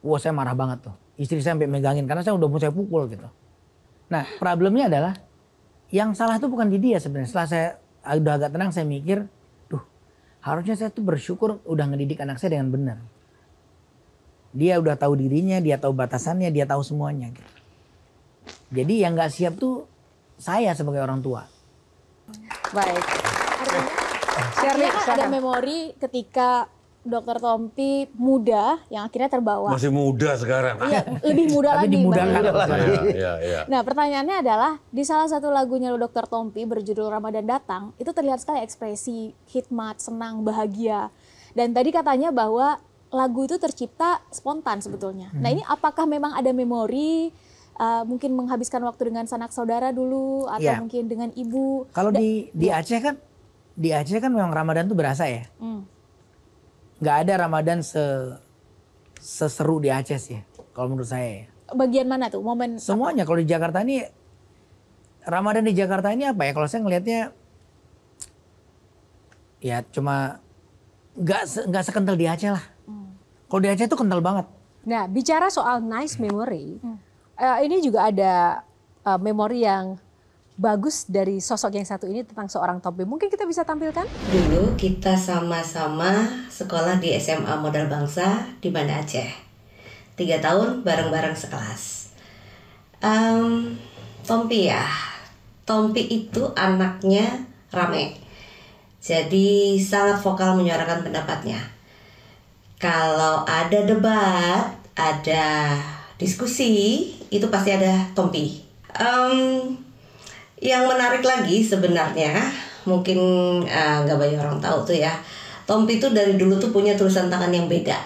Wah saya marah banget tuh. Istri saya sampai megangin karena saya udah mau saya pukul gitu. Nah problemnya adalah yang salah itu bukan di dia sebenarnya. Setelah saya udah agak tenang saya mikir, duh harusnya saya tuh bersyukur udah ngedidik anak saya dengan benar. Dia udah tahu dirinya, dia tahu batasannya, dia tahu semuanya. Gitu. Jadi yang nggak siap tuh saya sebagai orang tua. Baik. Artinya kan ada memori ketika Dokter Tompi muda yang akhirnya terbawa. Masih muda sekarang. Iya, lebih muda lagi. Lebih lagi. Ya, ya, Nah, pertanyaannya adalah di salah satu lagunya lo, Dokter Tompi berjudul Ramadan Datang itu terlihat sekali ekspresi hikmat, senang, bahagia. Dan tadi katanya bahwa lagu itu tercipta spontan sebetulnya. Nah, hmm. Nah ini apakah memang ada memori uh, mungkin menghabiskan waktu dengan sanak saudara dulu atau yeah. mungkin dengan ibu? Kalau di di iya. Aceh kan di Aceh kan memang Ramadan tuh berasa ya. Hmm. Gak ada Ramadan se seseru di Aceh sih kalau menurut saya. Ya. Bagian mana tuh momen? Semuanya kalau di Jakarta ini Ramadan di Jakarta ini apa ya? Kalau saya ngelihatnya ya cuma nggak nggak sekental di Aceh lah kalau di Aceh itu kental banget. Nah, bicara soal nice memory, hmm. uh, ini juga ada uh, memori yang bagus dari sosok yang satu ini tentang seorang Tompi. Mungkin kita bisa tampilkan? Dulu kita sama-sama sekolah di SMA Modal Bangsa di Banda Aceh. Tiga tahun bareng-bareng sekelas. Um, Tompi ya, Tompi itu anaknya rame. Jadi sangat vokal menyuarakan pendapatnya kalau ada debat, ada diskusi, itu pasti ada tompi. Um, yang menarik lagi sebenarnya, mungkin eh, nggak uh, banyak orang tahu tuh ya, tompi itu dari dulu tuh punya tulisan tangan yang beda.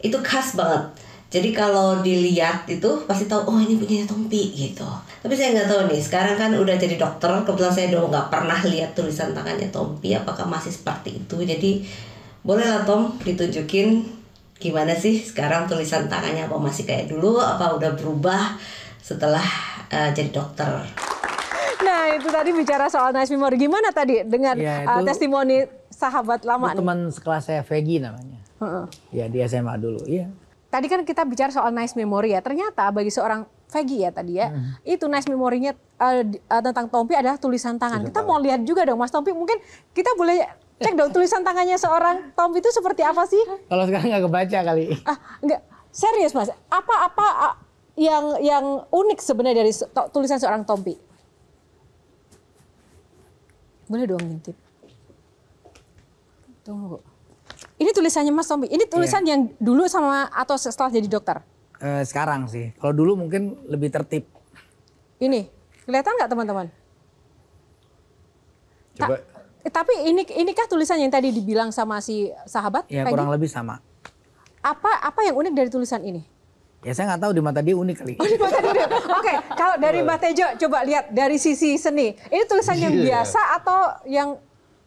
Itu khas banget. Jadi kalau dilihat itu pasti tahu oh ini punya Tompi gitu. Tapi saya nggak tahu nih. Sekarang kan udah jadi dokter, kebetulan saya udah nggak pernah lihat tulisan tangannya Tompi apakah masih seperti itu. Jadi boleh lah Tom ditunjukin gimana sih sekarang tulisan tangannya apa masih kayak dulu apa udah berubah setelah uh, jadi dokter Nah itu tadi bicara soal Nice Memory gimana tadi dengan ya, eh, itu, uh, testimoni sahabat lama teman sekelas saya Vegi namanya uh -uh. ya di SMA dulu iya Tadi kan kita bicara soal nice memory ya. Ternyata bagi seorang Vegi ya tadi ya. Hmm. Itu nice memorynya uh, uh, tentang Tompi adalah tulisan tangan. Tulisan kita tangan. mau lihat juga dong Mas Tompi. Mungkin kita boleh Cek dong tulisan tangannya seorang Tom itu seperti apa sih? Kalau sekarang nggak kebaca kali. Ah, nggak serius mas. Apa-apa yang yang unik sebenarnya dari tulisan seorang Tompi? Boleh dong ngintip. Tunggu. Ini tulisannya Mas Tompi. Ini tulisan yeah. yang dulu sama atau setelah jadi dokter? Uh, sekarang sih. Kalau dulu mungkin lebih tertib. Ini kelihatan nggak teman-teman? Coba Ta Eh, tapi ini inikah tulisan yang tadi dibilang sama si sahabat? Ya Peggy? kurang lebih sama. Apa apa yang unik dari tulisan ini? Ya saya nggak tahu di mata dia unik kali. Oh, di mata dia. [laughs] Oke, okay. kalau dari Mbak Tejo coba lihat dari sisi seni. Ini tulisan yang yeah. Iya. biasa atau yang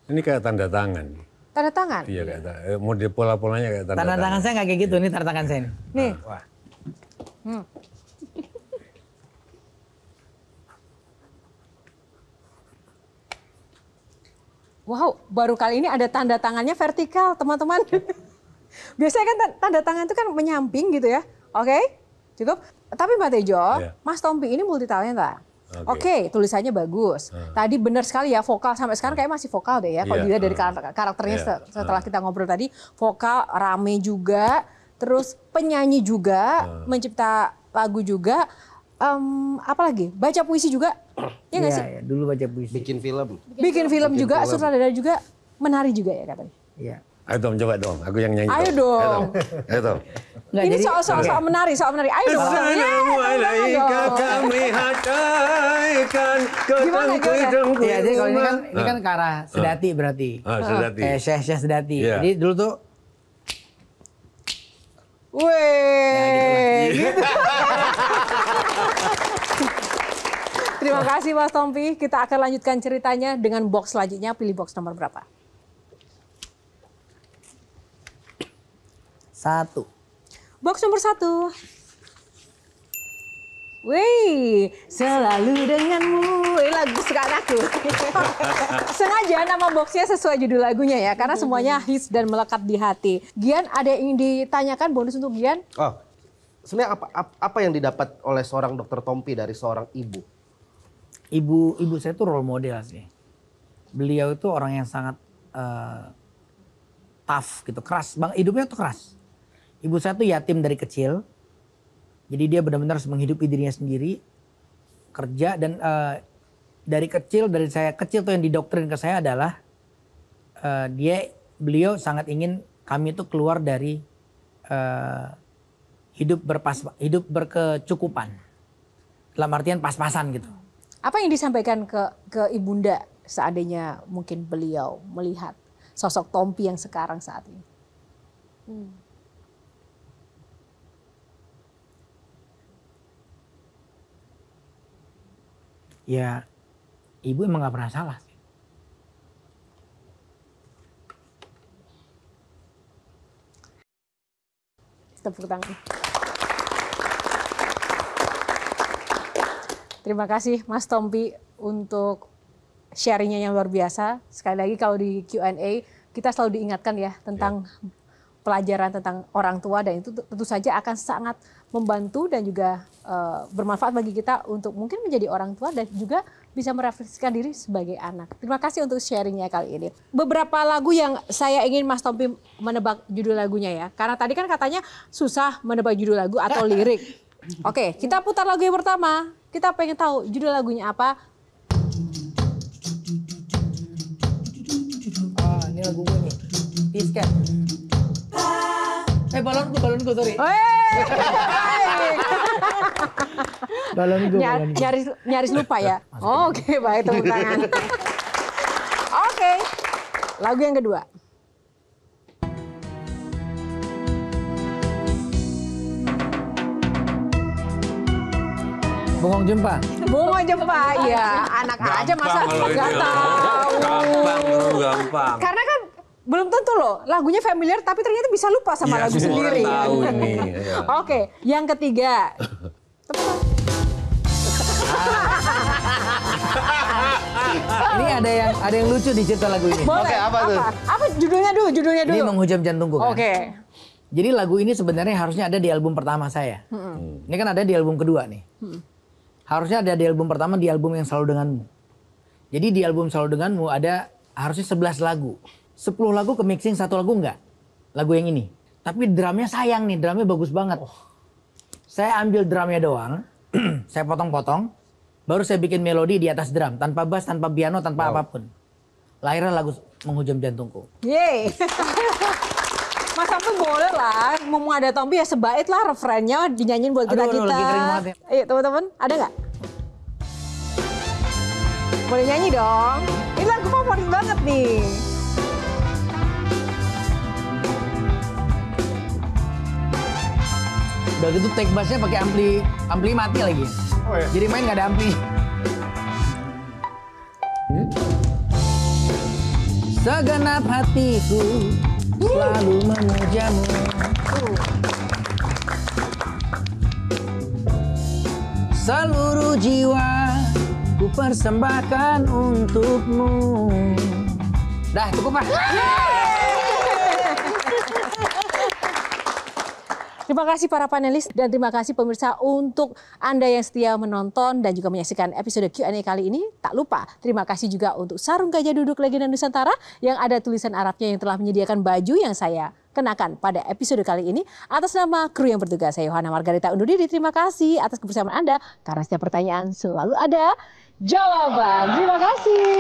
Ini kayak tanda tangan. Tanda tangan? Iya, kayak tanda, eh, model pola-polanya kayak tanda, tangan. Tanda tangan saya nggak kayak gitu, yeah. ini tanda tangan saya. Nih. Ah, wah. Hmm. Wow, baru kali ini ada tanda tangannya vertikal, teman-teman. [laughs] Biasanya kan tanda tangan itu kan menyamping gitu ya. Oke, okay? cukup. Tapi Mbak Tejo, yeah. Mas Tompi ini multitalenta. Oke, okay. okay, tulisannya bagus. Uh. Tadi benar sekali ya vokal sampai sekarang kayak masih vokal deh ya. Kalau yeah. dilihat dari karakternya yeah. Iya. setelah kita ngobrol tadi, vokal rame juga, terus penyanyi juga, uh. mencipta lagu juga um, apa lagi? Baca puisi juga? [clears throat] ya nggak ya, sih? Ya, dulu baca puisi. Bikin film. Bikin, Bikin film, film juga, sutradara juga, menari juga ya katanya. Iya. Ayo dong coba dong, aku yang nyanyi. Ayo dong. Ayo dong. Ayo Ini soal soal soal menari, soal menari. Ayo dong. Assalamualaikum kami hataikan ke gimana, gimana? Iya, jadi kalau ini kan ini kan ke arah sedati berarti. Ah, sedati. Eh, Syekh Syekh sedati. Yeah. Jadi dulu tuh Weh, nah, gitu. [laughs] [laughs] [laughs] Terima kasih Mas Tompi. Kita akan lanjutkan ceritanya dengan box selanjutnya. Pilih box nomor berapa? Satu. Box nomor satu. Wih, selalu denganmu. Ini lagu sekarang aku. [laughs] Sengaja nama boxnya sesuai judul lagunya ya, karena semuanya hits dan melekat di hati. Gian, ada yang ingin ditanyakan bonus untuk Gian? Oh, sebenarnya apa, apa apa yang didapat oleh seorang dokter Tompi dari seorang ibu? Ibu ibu saya itu role model sih. Beliau itu orang yang sangat uh, tough gitu, keras. Bang hidupnya tuh keras. Ibu saya tuh yatim dari kecil. Jadi dia benar-benar harus menghidupi dirinya sendiri, kerja dan uh, dari kecil dari saya kecil tuh yang didoktrin ke saya adalah uh, dia beliau sangat ingin kami itu keluar dari uh, hidup berpas hidup berkecukupan dalam artian pas-pasan gitu. Apa yang disampaikan ke ke ibunda seandainya mungkin beliau melihat sosok Tompi yang sekarang saat ini? Hmm. Ya, ibu emang nggak pernah salah tepuk tangan. Terima kasih Mas Tompi untuk sharingnya yang luar biasa. Sekali lagi kalau di Q&A kita selalu diingatkan ya tentang ya. pelajaran tentang orang tua dan itu tentu saja akan sangat membantu dan juga uh, bermanfaat bagi kita untuk mungkin menjadi orang tua dan juga bisa merefleksikan diri sebagai anak. Terima kasih untuk sharingnya kali ini. Beberapa lagu yang saya ingin Mas Tompi menebak judul lagunya ya. Karena tadi kan katanya susah menebak judul lagu atau [laughs] lirik. Oke, okay, kita putar lagu yang pertama. Kita pengen tahu judul lagunya apa. Ah, ini lagu gue nih. Eh balon gue, balon gue, sorry. [laughs] balon gue, Nyar, balon gue. Nyaris, nyaris lupa ya? Oke, okay, baik tepuk tangan. [laughs] Oke, okay. lagu yang kedua. Bongong jempa. Bongong jempa, ya. [laughs] Anak gampang aja masa nggak tahu. Gampang, gampang. Karena kan belum tentu loh lagunya familiar tapi ternyata bisa lupa sama ya, lagu sendiri. Tahu ini, [laughs] ya. Oke, yang ketiga. [laughs] ini ada yang ada yang lucu di cerita lagu ini. Boleh. Oke, apa, apa tuh? Apa judulnya dulu? Judulnya dulu. Ini menghujam jantungku kan. Oke. Okay. Jadi lagu ini sebenarnya harusnya ada di album pertama saya. Hmm. Ini kan ada di album kedua nih. Hmm harusnya ada di album pertama di album yang selalu denganmu. Jadi di album selalu denganmu ada harusnya 11 lagu. 10 lagu ke mixing, satu lagu enggak. Lagu yang ini. Tapi drumnya sayang nih, drumnya bagus banget. Oh. Saya ambil drumnya doang, [clears throat] saya potong-potong, baru saya bikin melodi di atas drum. Tanpa bass, tanpa piano, tanpa wow. apapun. Lahirnya lagu Menghujam Jantungku. Yeay! [laughs] Mas tuh boleh lah, mau ada Tompi ya sebaik lah referennya dinyanyiin buat kita kita. Aduh, lagi ya. iya, teman-teman, ada nggak? Boleh nyanyi dong. Ini lagu favorit banget nih. Udah gitu take bassnya pakai ampli ampli mati lagi. Oh, iya. Jadi main nggak ada ampli. Hmm? Segenap hatiku selalu memujamu. Seluruh jiwa ku persembahkan untukmu. Dah cukup pak. Terima kasih para panelis dan terima kasih pemirsa untuk Anda yang setia menonton dan juga menyaksikan episode Q&A kali ini. Tak lupa, terima kasih juga untuk Sarung Gajah Duduk Legenda Nusantara yang ada tulisan Arabnya yang telah menyediakan baju yang saya kenakan pada episode kali ini atas nama kru yang bertugas saya Yohana Margarita undur diri. Terima kasih atas kebersamaan Anda karena setiap pertanyaan selalu ada jawaban. Terima kasih.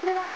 Terima kasih.